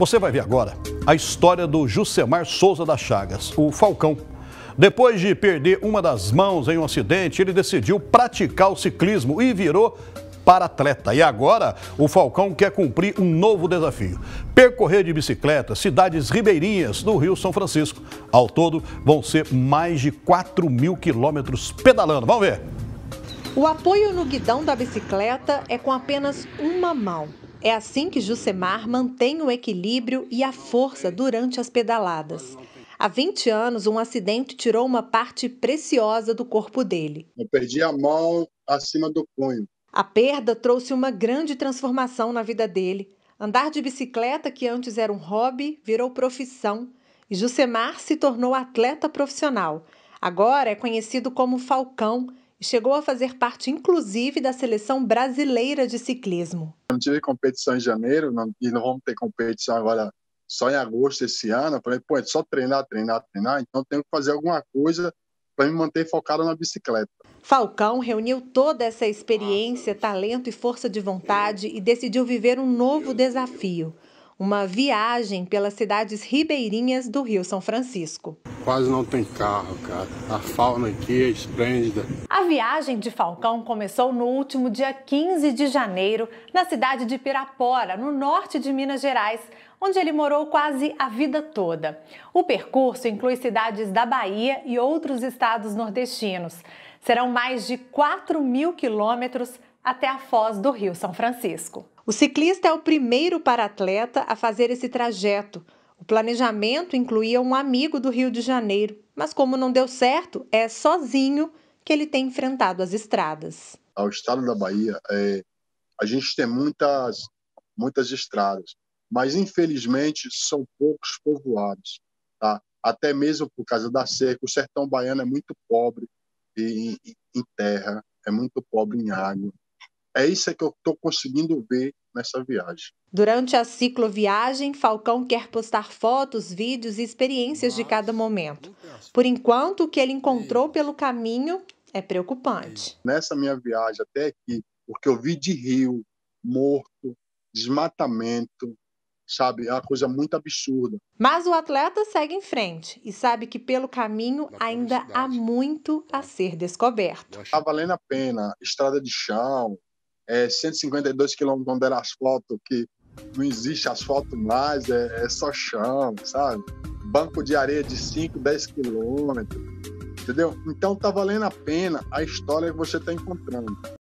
Você vai ver agora a história do Jusemar Souza das Chagas, o Falcão. Depois de perder uma das mãos em um acidente, ele decidiu praticar o ciclismo e virou para-atleta. E agora o Falcão quer cumprir um novo desafio: percorrer de bicicleta cidades ribeirinhas do Rio São Francisco. Ao todo, vão ser mais de 4 mil quilômetros pedalando. Vamos ver. O apoio no guidão da bicicleta é com apenas uma mão. É assim que Jussemar mantém o equilíbrio e a força durante as pedaladas. Há 20 anos, um acidente tirou uma parte preciosa do corpo dele. Eu perdi a mão acima do punho. A perda trouxe uma grande transformação na vida dele. Andar de bicicleta, que antes era um hobby, virou profissão. E Jussemar se tornou atleta profissional. Agora é conhecido como Falcão e chegou a fazer parte, inclusive, da seleção brasileira de ciclismo. Não tive competição em janeiro não, e não vamos ter competição agora só em agosto esse ano. Eu falei, pô, é só treinar, treinar, treinar, então tenho que fazer alguma coisa para me manter focado na bicicleta. Falcão reuniu toda essa experiência, talento e força de vontade e decidiu viver um novo desafio uma viagem pelas cidades ribeirinhas do Rio São Francisco. Quase não tem carro, cara. A fauna aqui é esplêndida. A viagem de Falcão começou no último dia 15 de janeiro, na cidade de Pirapora, no norte de Minas Gerais, onde ele morou quase a vida toda. O percurso inclui cidades da Bahia e outros estados nordestinos. Serão mais de 4 mil quilômetros até a foz do Rio São Francisco. O ciclista é o primeiro para atleta a fazer esse trajeto. O planejamento incluía um amigo do Rio de Janeiro, mas como não deu certo, é sozinho que ele tem enfrentado as estradas. O estado da Bahia, é, a gente tem muitas, muitas estradas, mas infelizmente são poucos povoados. Tá? Até mesmo por causa da seca, o sertão baiano é muito pobre em, em terra, é muito pobre em água. É isso que eu estou conseguindo ver nessa viagem. Durante a cicloviagem, Falcão quer postar fotos, vídeos e experiências de cada momento. Por enquanto, o que ele encontrou pelo caminho é preocupante. Nessa minha viagem até aqui, o que eu vi de rio, morto, desmatamento, sabe? É uma coisa muito absurda. Mas o atleta segue em frente e sabe que pelo caminho ainda há muito a ser descoberto. Está valendo a pena. Estrada de chão, é 152 quilômetros onde era asfalto, que não existe asfalto mais, é, é só chão, sabe? Banco de areia de 5, 10 quilômetros, entendeu? Então tá valendo a pena a história que você está encontrando.